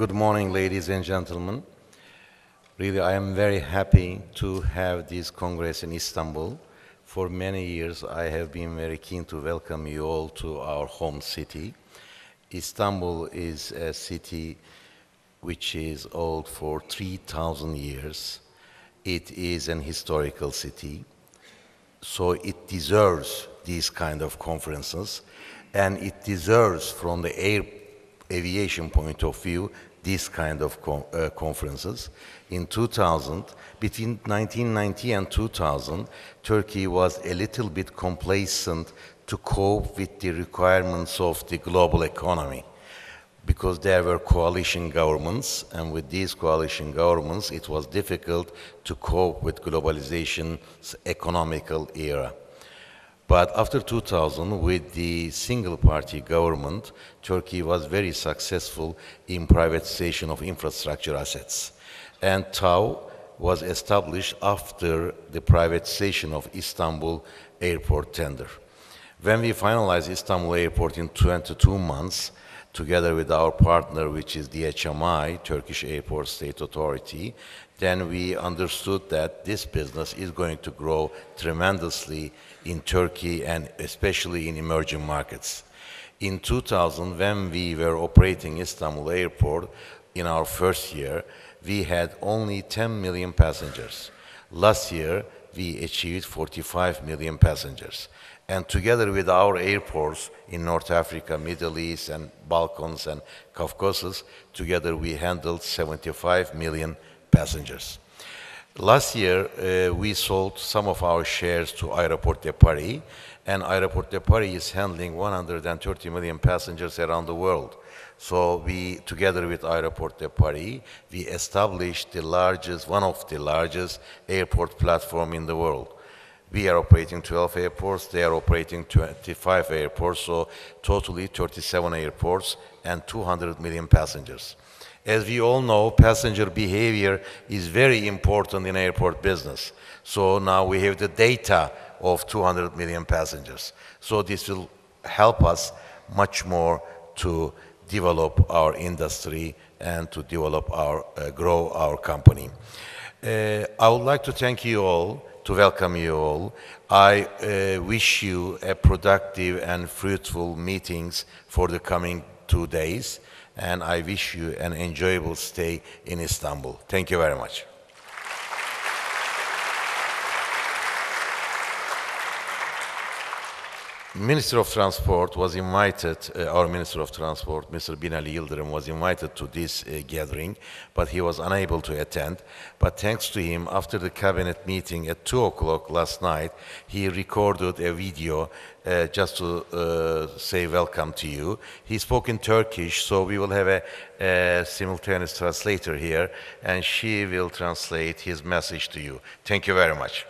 Good morning, ladies and gentlemen. Really, I am very happy to have this Congress in Istanbul. For many years, I have been very keen to welcome you all to our home city. Istanbul is a city which is old for 3,000 years. It is an historical city, so it deserves these kind of conferences, and it deserves, from the air aviation point of view, these kind of co uh, conferences. In 2000, between 1990 and 2000, Turkey was a little bit complacent to cope with the requirements of the global economy because there were coalition governments, and with these coalition governments, it was difficult to cope with globalization's economical era. But after 2000, with the single party government, Turkey was very successful in privatization of infrastructure assets. And TAO was established after the privatization of Istanbul airport tender. When we finalized Istanbul airport in 22 months, together with our partner, which is DHMI, Turkish Airport State Authority, then we understood that this business is going to grow tremendously in Turkey and especially in emerging markets. In 2000, when we were operating Istanbul Airport in our first year, we had only 10 million passengers. Last year, we achieved 45 million passengers. And together with our airports in North Africa, Middle East, and Balkans and Caucasus, together we handled 75 million passengers. Last year, uh, we sold some of our shares to Aéroport de Paris, and Aéroport de Paris is handling 130 million passengers around the world. So we, together with Aéroport de Paris, we established the largest, one of the largest airport platform in the world. We are operating 12 airports, they are operating 25 airports, so totally 37 airports and 200 million passengers. As we all know, passenger behavior is very important in airport business. So now we have the data of 200 million passengers. So this will help us much more to develop our industry and to develop our, uh, grow our company. Uh, I would like to thank you all, to welcome you all. I uh, wish you a productive and fruitful meetings for the coming two days and I wish you an enjoyable stay in Istanbul. Thank you very much. Minister of Transport was invited, uh, our Minister of Transport, Mr. Binali Yildirim, was invited to this uh, gathering, but he was unable to attend. But thanks to him, after the cabinet meeting at 2 o'clock last night, he recorded a video uh, just to uh, say welcome to you. He spoke in Turkish, so we will have a, a simultaneous translator here, and she will translate his message to you. Thank you very much.